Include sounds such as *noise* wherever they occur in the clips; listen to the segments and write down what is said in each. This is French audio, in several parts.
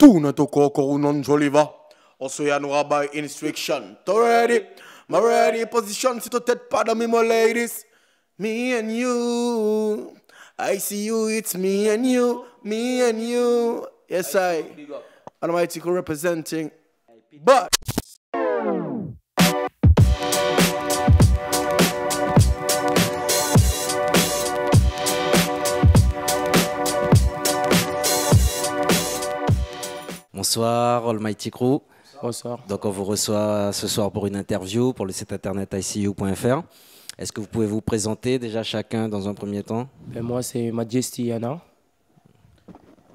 Tunatoko kounon joliva. Also ya nou rabay instruction. To ready. My ready position. Sito tet pada mi mo ladies. Me and you. I see you. It's me and you. Me and you. Yes I. Almighty representing. But. Bonsoir, Mighty Crew. Bonsoir. Donc, on vous reçoit ce soir pour une interview pour le site internet ICU.fr. Est-ce que vous pouvez vous présenter déjà chacun dans un premier temps ben, Moi, c'est Majesty Yana.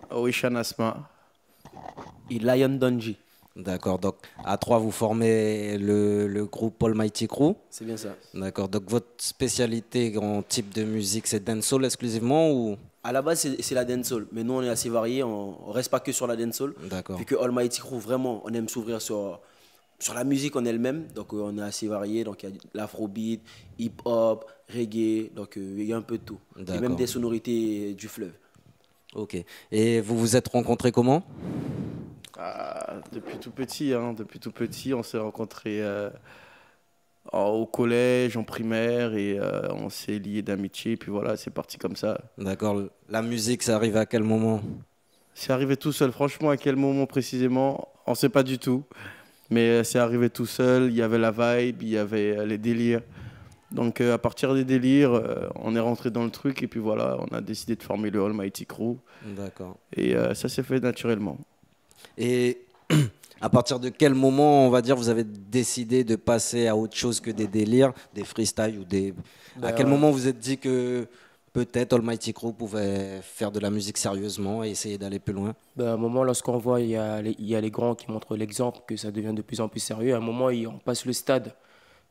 Ah Oishan Asma. Et Lion Donji. D'accord, donc à trois, vous formez le, le groupe Mighty Crew. C'est bien ça. D'accord, donc votre spécialité en type de musique, c'est dancehall exclusivement ou à la base, c'est la dancehall, mais nous, on est assez variés, on, ne reste pas que sur la dancehall. D'accord. Vu que Almighty Crew, vraiment, on aime s'ouvrir sur, sur la musique en elle-même, donc euh, on est assez varié, donc il y a l'afrobeat, hip-hop, reggae, donc euh, il y a un peu de tout. Et même des sonorités du fleuve. Ok. Et vous vous êtes rencontrés comment ah, Depuis tout petit, hein. depuis tout petit, on s'est rencontrés... Euh, euh, au collège, en primaire, et euh, on s'est liés d'amitié, et puis voilà, c'est parti comme ça. D'accord. La musique, ça arrive à quel moment C'est arrivé tout seul. Franchement, à quel moment précisément On ne sait pas du tout. Mais euh, c'est arrivé tout seul. Il y avait la vibe, il y avait les délires. Donc à partir des délires, on est rentré dans le truc et puis voilà, on a décidé de former le Almighty Crew. D'accord. Et ça s'est fait naturellement. Et *clears throat* À partir de quel moment, on va dire, vous avez décidé de passer à autre chose que des délires, des freestyles ou des. à quel euh, moment vous êtes dit que peut-être Almighty Crew pouvait faire de la musique sérieusement et essayer d'aller plus loin ben, À un moment, lorsqu'on voit, il y, a les, grands qui montrent l'exemple, que ça devient de plus en plus sérieux. À un moment, on passe le stade.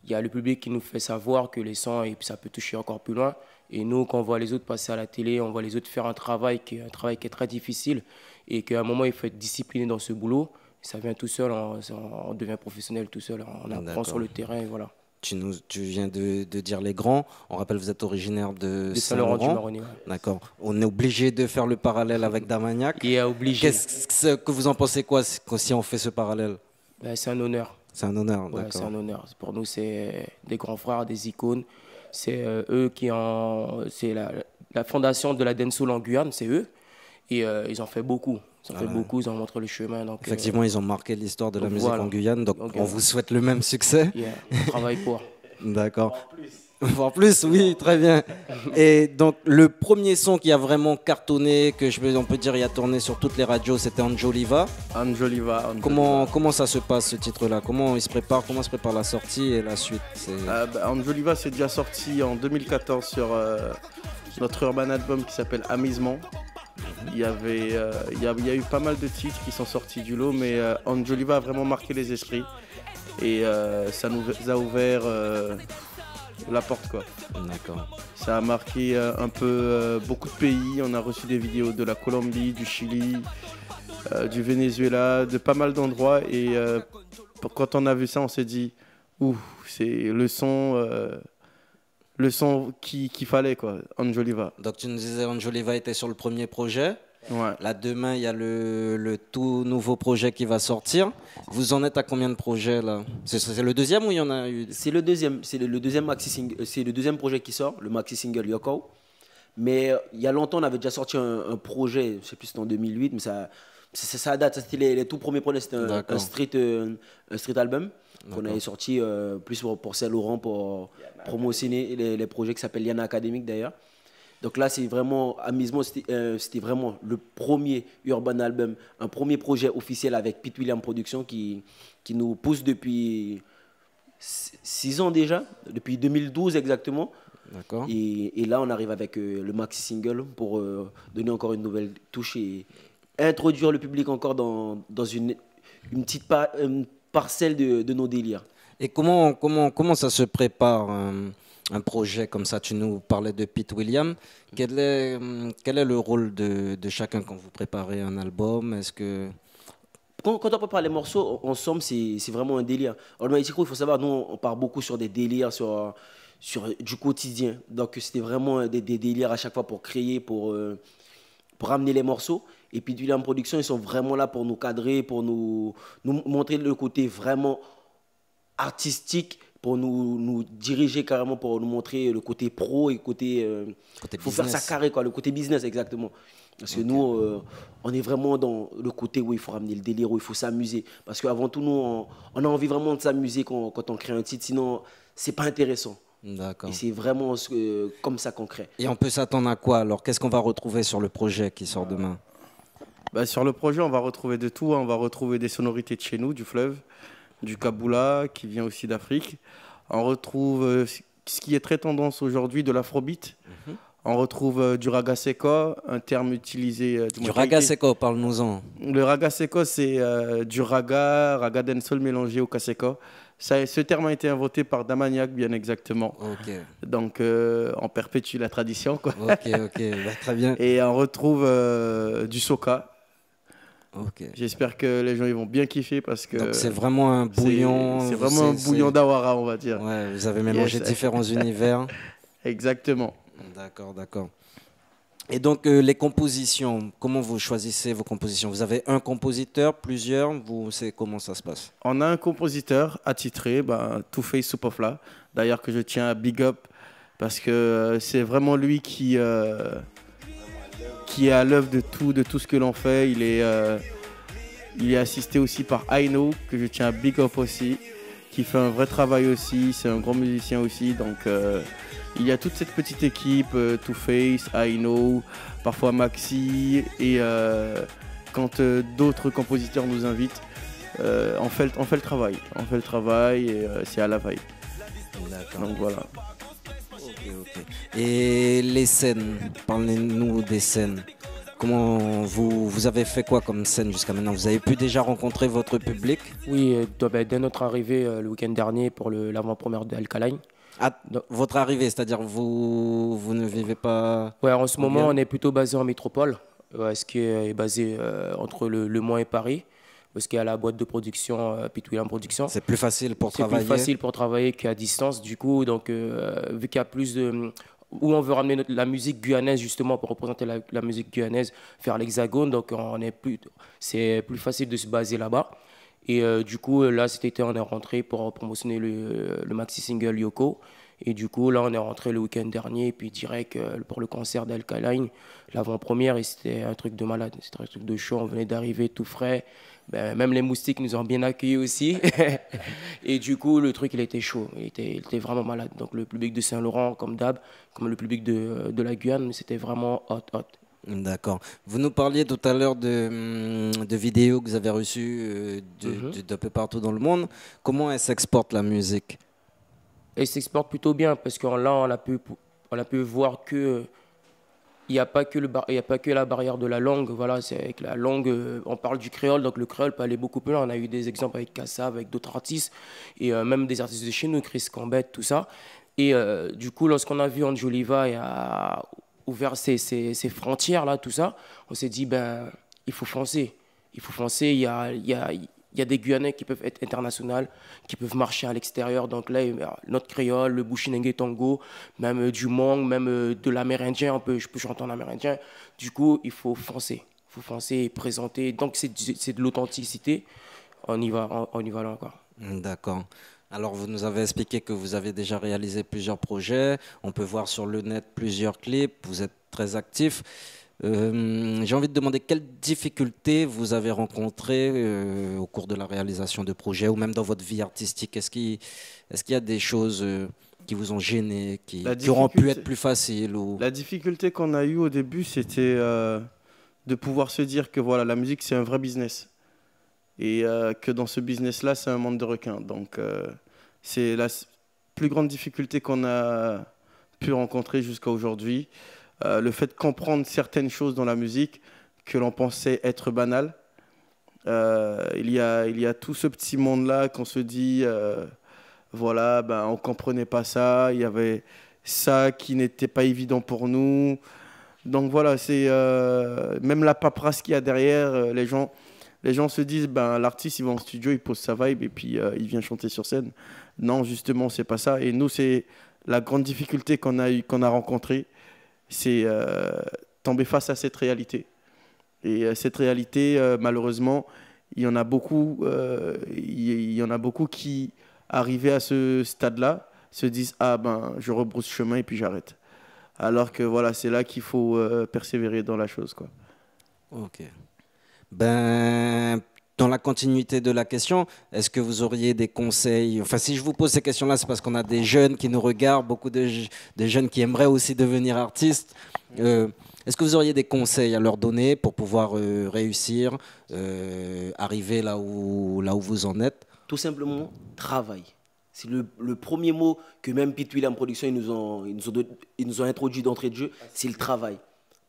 Il y a le public qui nous fait savoir que les sons, et ça peut toucher encore plus loin. Et nous, quand on voit les autres passer à la télé, on voit les autres faire un travail qui un travail qui est très difficile et qu'à un moment, il faut être discipliné dans ce boulot ça vient tout seul, on, devient professionnel tout seul, on apprend sur le terrain et voilà. Tu, nous, tu viens de, dire les grands. On rappelle, vous êtes originaire de, Saint-Laurent. maroni D'accord. On est obligé de faire le parallèle avec Damagnac. Il est obligé. Qu'est-ce que vous en pensez quoi si on fait ce parallèle ben, C'est un honneur. C'est un honneur, ouais, C'est un honneur. Pour nous, c'est des grands frères, des icônes. C'est euh, eux qui ont. C'est la, fondation de la Densoul en Guyane, c'est eux. Et euh, ils ont fait beaucoup. Ça fait ah beaucoup, ils ont montré le chemin. Effectivement, euh, ils ont marqué l'histoire de la musique en Guyane. Donc, on euh, vous souhaite le même succès. *laughs* on travaille pour. *laughs* D'accord. En plus, oui, très bien. Et donc, le premier son qui a vraiment cartonné, que je on peut dire, il a tourné sur toutes les radios, c'était Anjoliva. Anjoliva. Comment, comment ça se passe ce titre-là Comment il se prépare Comment se prépare la sortie et la suite euh, bah, Anjoliva, c'est déjà sorti en 2014 sur notre urban album qui s'appelle Amusement. Il y avait, euh, il a, eu pas mal de titres qui sont sortis du lot, mais euh, a vraiment marqué les esprits et euh, ça nous a ouvert euh, la porte quoi. D'accord. Ça a marqué un peu beaucoup de pays. On a reçu des vidéos de la Colombie, du Chili, du Venezuela, de pas mal d'endroits et quand on a vu ça, on s'est dit, ouh, c'est le son le son qu'il fallait, quoi. Anjoliva. Donc tu nous disais Anjoliva était sur le premier projet. Là, demain, il y a le, tout nouveau projet qui va sortir. Vous en êtes à combien de projets là C'est le deuxième ou il y en a eu C'est le deuxième, c'est le, deuxième maxi single, euh, c'est le deuxième projet qui sort, le maxi single Yoko. Mais euh, il y a longtemps, on avait déjà sorti un, projet, je sais plus si c'était en 2008, mais ça, c'est ça date, c'était les, tout premiers projets, c'était un, street, euh, un, street album qu'on avait sorti euh, plus pour, pour Saint-Laurent pour promotionner les, projets qui s'appellent Yana Académique d'ailleurs. Donc là, c'est vraiment amusement, c'était euh, vraiment le premier urban album, un premier projet officiel avec Pete William Productions qui, qui nous pousse depuis six ans déjà, depuis 2012 exactement. Et, et, là, on arrive avec le maxi single pour donner encore une nouvelle touche et, introduire le public encore dans, dans une, une petite parcelle de, de, nos délires. Et comment, comment, comment ça se prépare un, projet comme ça Tu nous parlais de Pete William. Quel est, quel est le rôle de, de chacun quand vous préparez un album Est-ce que quand, on prépare les morceaux, somme, c'est vraiment un délire. il faut savoir, nous, on part beaucoup sur des délires, sur, sur du quotidien. Donc, c'était vraiment des, délires à chaque fois pour créer, pour, euh, pour amener les morceaux. Et puis en Production, ils sont vraiment là pour nous cadrer, pour nous, nous montrer le côté vraiment artistique pour nous, nous diriger carrément, pour nous montrer le côté pro et côté... Il euh, faut faire ça carré, quoi, le côté business, exactement. Parce que nous, euh, on est vraiment dans le côté où il faut ramener le délire, où il faut s'amuser. Parce qu'avant tout, nous, on, a envie vraiment de s'amuser quand, on crée un titre, sinon, c'est pas intéressant. D'accord. Et c'est vraiment comme ça qu'on crée. Et on peut s'attendre à quoi alors Qu'est-ce qu'on va retrouver sur le projet qui sort demain bah, sur le projet, on va retrouver de tout. Hein. On va retrouver des sonorités de chez nous, du fleuve, du Kaboula, qui vient aussi d'Afrique. On retrouve euh, ce qui est très tendance aujourd'hui, de l'afrobeat. Mm-hmm. On retrouve euh, du raga seco, un terme utilisé. Euh, du raga seco, parle-nous-en. Le raga seco, c'est du raga, raga sol mélangé au kaseko. Ça, ce terme a été inventé par Damaniac, bien exactement. Donc, on perpétue la tradition. Quoi. ok, bah, très bien. *laughs* Et on retrouve du soca, J'espère que les gens ils vont bien kiffer parce que. c'est vraiment un bouillon. C'est vraiment un bouillon d'Awara, on va dire. vous avez mélangé différents *laughs* univers. Exactement. D'accord, d'accord. Et donc, euh, les compositions, comment vous choisissez vos compositions Vous avez un compositeur, plusieurs vous, Comment ça se passe On a un compositeur attitré, bah, soup of là d'ailleurs que je tiens à big up, parce que euh, c'est vraiment lui qui, euh, qui est à l'œuvre de tout, de tout ce que l'on fait. Il est, euh, il est assisté aussi par Aino, que je tiens à big up aussi, qui fait un vrai travail aussi. C'est un grand musicien aussi. Donc, euh, il y a toute cette petite équipe, to euh, Two Face, Aino, parfois Maxi, et quand d'autres compositeurs nous invitent, on fait, on, fait, le travail. On fait le travail et c'est à la vaille. Donc voilà. Et les scènes, parlez-nous des scènes. Comment vous, vous avez fait quoi comme scène jusqu'à maintenant Vous avez pu déjà rencontrer votre public Oui, euh, bah, dès notre arrivée euh, le week-end dernier pour l'avant-première de Alkaline. Ah, votre arrivée, c'est-à-dire vous, vous ne vivez pas Ouais, en ce moment, on est plutôt basé en métropole, euh, ce qui est basé entre le, le Mans et Paris parce qu'il y a la boîte de production, euh, Pit en Production. C'est plus facile pour travailler. C'est plus facile pour travailler qu'à distance, du coup. Donc, euh, vu qu'il y a plus de. Où on veut ramener la musique guyanaise, justement, pour représenter la, musique guyanaise, faire l'hexagone. Donc, on est plus, c'est plus facile de se baser là-bas. Et euh, du coup, là, cet été, on est rentré pour promotionner le, le maxi-single Yoko. Et du coup, là, on est rentré le week-end dernier, et puis direct euh, pour le concert d'Alkaline, l'avant-première, c'était un truc de malade, c'était un truc de chaud, on venait d'arriver tout frais. Ben, même les moustiques nous ont bien accueillis aussi. *laughs* et du coup, le truc, il était chaud, il était, vraiment malade. Donc le public de Saint-Laurent, comme d'hab, comme le public de, la Guyane, c'était vraiment hot, hot. D'accord. Vous nous parliez tout à l'heure de, hum, vidéos que vous avez reçues euh, mhm. d'un de, peu partout dans le monde. Comment elle s'exporte la musique et s'exporte plutôt bien parce que là, on a pu, on a pu voir que il n'y a, pas que le a pas que la barrière de la langue. Voilà, c'est avec la langue, euh, on parle du créole, donc le créole peut aller beaucoup plus loin. On a eu des exemples avec Kassav, avec d'autres artistes, et euh, même des artistes de chez nous, Chris Cambette, tout ça. Et euh, du coup, lorsqu'on a vu Angeliva et a ouvert ses, frontières, là, tout ça, on s'est dit, ben, il faut foncer. Il faut foncer, il il y a, il y a des Guyanais qui peuvent être internationaux, qui peuvent marcher à l'extérieur. Donc là, notre créole, le Bushinengue Tango, même euh, du mong, même euh, de l'amérindien, on peu, je peux chanter en amérindien. Du coup, il faut foncer. Il faut foncer et présenter. Donc c'est de l'authenticité. On y va, on, on y va là encore. Hmm, d'accord. Alors, vous nous avez expliqué que vous avez déjà réalisé plusieurs projets. On peut voir sur le net plusieurs clips. Vous êtes très actif. Euh, j'ai envie de demander quelles difficultés vous avez rencontrées euh, au cours de la réalisation de projets ou même dans votre vie artistique. Est-ce qu'il est y a des choses euh, qui vous ont gêné, qui, qui, auront pu être plus faciles ou... La difficulté qu'on a eue au début, c'était de pouvoir se dire que voilà, la musique, c'est un vrai business. Et que dans ce business-là, c'est un monde de requins. Donc, c'est la plus grande difficulté qu'on a pu rencontrer jusqu'à aujourd'hui. Euh, le fait de comprendre certaines choses dans la musique que l'on pensait être banales. Euh, il, y a, tout ce petit monde-là qu'on se dit, euh, voilà, ben, on ne comprenait pas ça, il y avait ça qui n'était pas évident pour nous. Donc voilà, c'est même la paperasse qu'il y a derrière, les gens les gens se disent ben l'artiste il va en studio il pose sa vibe et puis il vient chanter sur scène non justement c'est pas ça et nous c'est la grande difficulté qu'on qu'on a rencontrée c'est euh, tomber face à cette réalité. Et euh, cette réalité, euh, malheureusement, il y en a beaucoup, il y, en a beaucoup qui, arrivés à ce stade-là, se disent ah ben je rebrousse chemin et puis j'arrête. Alors que voilà, c'est là qu'il faut persévérer dans la chose quoi. Ok. Ben dans la continuité de la question, est-ce que vous auriez des conseils Enfin, si je vous pose ces questions-là, c'est parce qu'on a des jeunes qui nous regardent, beaucoup de, jeunes qui aimeraient aussi devenir artistes. Euh, est-ce que vous auriez des conseils à leur donner pour pouvoir euh, réussir, euh, arriver là où, là où vous en êtes Tout simplement, travail. C'est le, premier mot que même Pete en Production, ils nous ont, introduit d'entrée de jeu, c'est le travail.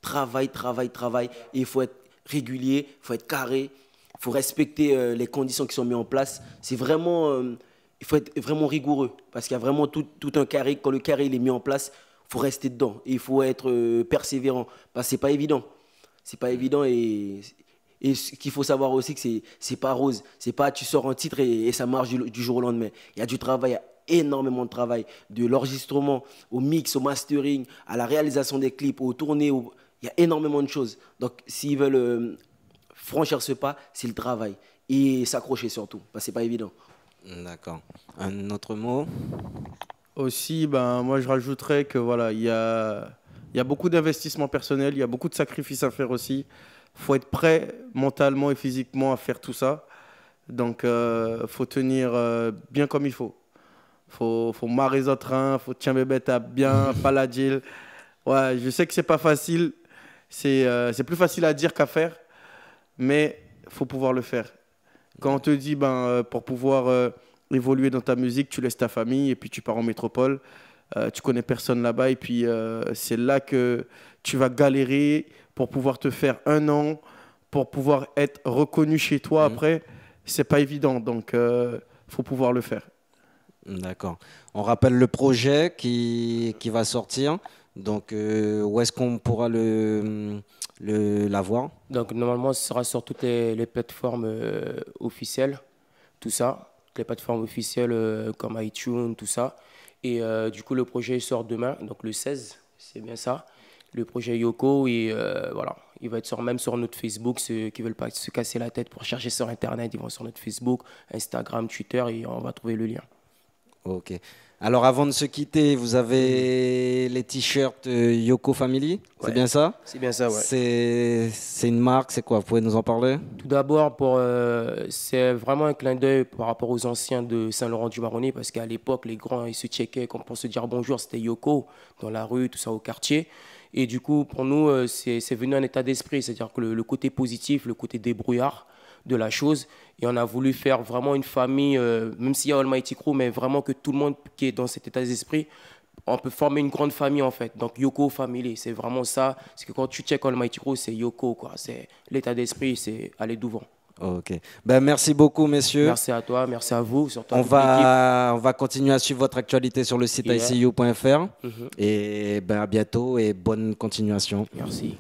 Travail, travail, travail. il faut être régulier, il faut être carré, il faut respecter euh, les conditions qui sont mises en place. C'est vraiment, euh, il faut être vraiment rigoureux parce qu'il y a vraiment tout, un carré. Quand le carré il est mis en place, il faut rester dedans. il faut être euh, persévérant parce bah, que c'est pas évident. C'est pas évident et, et ce qu'il faut savoir aussi que c'est c'est pas rose. C'est pas tu sors un titre et, ça marche du, jour au lendemain. Il y a du travail. Il y a énormément de travail, de l'enregistrement au mix, au mastering, à la réalisation des clips, aux tournées, il y a énormément de choses. Donc s'ils veulent franchir ce pas, c'est le travail. Et s'accrocher surtout, parce bah, que c'est pas évident. D'accord. Un autre mot Aussi, ben, moi je rajouterais que voilà, il y a, y beaucoup d'investissements personnels, il y a beaucoup de sacrifices à faire aussi. Il faut être prêt mentalement et physiquement à faire tout ça. Donc, il euh, faut tenir euh, bien comme il faut. Faut, faut marrer son train, faut tiens bébé, t'as bien, *laughs* pas la Ouais, je sais que c'est pas facile. C'est euh, plus facile à dire qu'à faire mais il faut pouvoir le faire. Quand on te dit, ben, euh, pour pouvoir euh, évoluer dans ta musique, tu laisses ta famille et puis tu pars en métropole, euh, tu connais personne là-bas et puis c'est là que tu vas galérer pour pouvoir te faire un an, pour pouvoir être reconnu chez toi mmh. après. C'est pas évident, donc faut pouvoir le faire. D'accord. On rappelle le projet qui, qui va sortir. Donc, où est-ce qu'on pourra le voix Donc normalement, ce sera sur toutes les, plateformes euh, officielles, tout ça, les plateformes officielles euh, comme iTunes, tout ça. Et euh, du coup, le projet sort demain, donc le 16, c'est bien ça. Le projet Yoko, et voilà, il va être sur, même sur notre Facebook. Ceux qui veulent pas se casser la tête pour chercher sur Internet, ils vont sur notre Facebook, Instagram, Twitter, et on va trouver le lien. Ok. Alors avant de se quitter, vous avez mm. les t-shirts euh, Yoko Family, c'est bien ça C'est bien ça, ouais. C'est une marque, c'est quoi Vous pouvez nous en parler Tout d'abord, euh, c'est vraiment un clin d'œil par rapport aux anciens de saint laurent du maroni parce qu'à l'époque, les grands, ils se checkaient, pour se dire bonjour, c'était Yoko, dans la rue, tout ça, au quartier. Et du coup, pour nous, euh, c'est venu un état d'esprit, c'est-à-dire que le côté positif, le côté débrouillard, de la chose. Et on a voulu faire vraiment une famille, euh, même s'il y a Almighty Crew, mais vraiment que tout le monde qui est dans cet état d'esprit, on peut former une grande famille en fait. Donc Yoko Family, c'est vraiment ça. C'est que quand tu check Almighty Crew, c'est Yoko quoi. C'est l'état d'esprit, c'est aller devant. Ok. Ben, merci beaucoup, messieurs. Merci à toi, merci à vous. Surtout on, va, on va continuer à suivre votre actualité sur le site icu.fr. Mm-hmm. Et ben, à bientôt et bonne continuation. Merci.